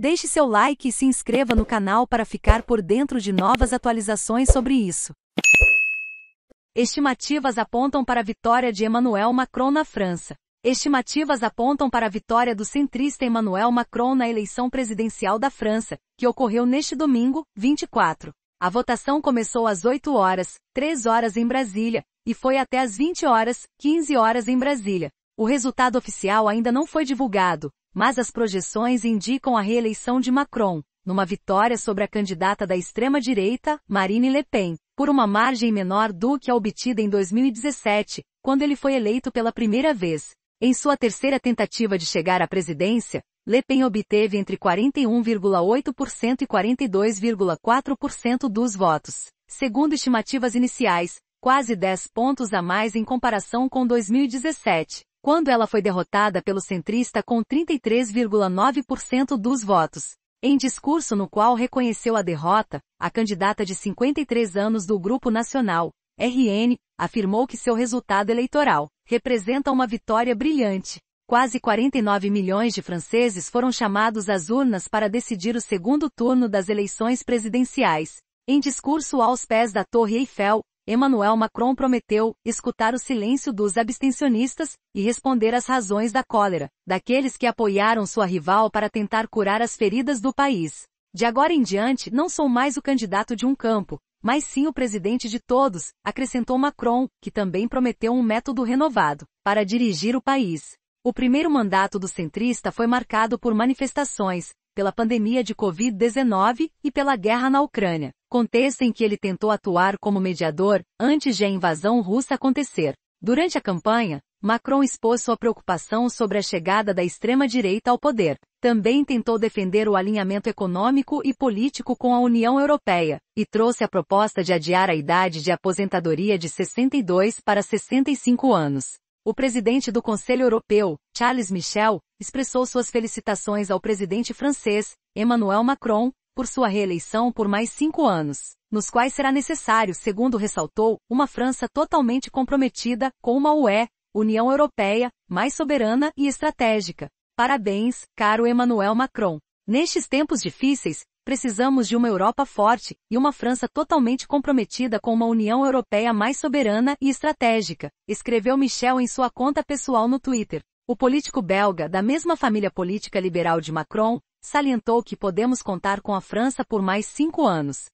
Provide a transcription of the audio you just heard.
Deixe seu like e se inscreva no canal para ficar por dentro de novas atualizações sobre isso. Estimativas apontam para a vitória de Emmanuel Macron na França. Estimativas apontam para a vitória do centrista Emmanuel Macron na eleição presidencial da França, que ocorreu neste domingo, 24. A votação começou às 8 horas, 3 horas em Brasília, e foi até às 20 horas, 15 horas em Brasília. O resultado oficial ainda não foi divulgado, mas as projeções indicam a reeleição de Macron, numa vitória sobre a candidata da extrema-direita, Marine Le Pen, por uma margem menor do que a obtida em 2017, quando ele foi eleito pela primeira vez. Em sua terceira tentativa de chegar à presidência, Le Pen obteve entre 41,8% e 42,4% dos votos. Segundo estimativas iniciais, quase 10 pontos a mais em comparação com 2017 quando ela foi derrotada pelo centrista com 33,9% dos votos. Em discurso no qual reconheceu a derrota, a candidata de 53 anos do Grupo Nacional, RN, afirmou que seu resultado eleitoral representa uma vitória brilhante. Quase 49 milhões de franceses foram chamados às urnas para decidir o segundo turno das eleições presidenciais. Em discurso aos pés da Torre Eiffel, Emmanuel Macron prometeu escutar o silêncio dos abstencionistas e responder às razões da cólera, daqueles que apoiaram sua rival para tentar curar as feridas do país. De agora em diante, não sou mais o candidato de um campo, mas sim o presidente de todos, acrescentou Macron, que também prometeu um método renovado para dirigir o país. O primeiro mandato do centrista foi marcado por manifestações, pela pandemia de Covid-19 e pela guerra na Ucrânia contexto em que ele tentou atuar como mediador antes de a invasão russa acontecer. Durante a campanha, Macron expôs sua preocupação sobre a chegada da extrema-direita ao poder. Também tentou defender o alinhamento econômico e político com a União Europeia, e trouxe a proposta de adiar a idade de aposentadoria de 62 para 65 anos. O presidente do Conselho Europeu, Charles Michel, expressou suas felicitações ao presidente francês, Emmanuel Macron, por sua reeleição por mais cinco anos, nos quais será necessário, segundo ressaltou, uma França totalmente comprometida com uma UE, União Europeia, mais soberana e estratégica. Parabéns, caro Emmanuel Macron. Nestes tempos difíceis, precisamos de uma Europa forte e uma França totalmente comprometida com uma União Europeia mais soberana e estratégica, escreveu Michel em sua conta pessoal no Twitter. O político belga, da mesma família política liberal de Macron, salientou que podemos contar com a França por mais cinco anos,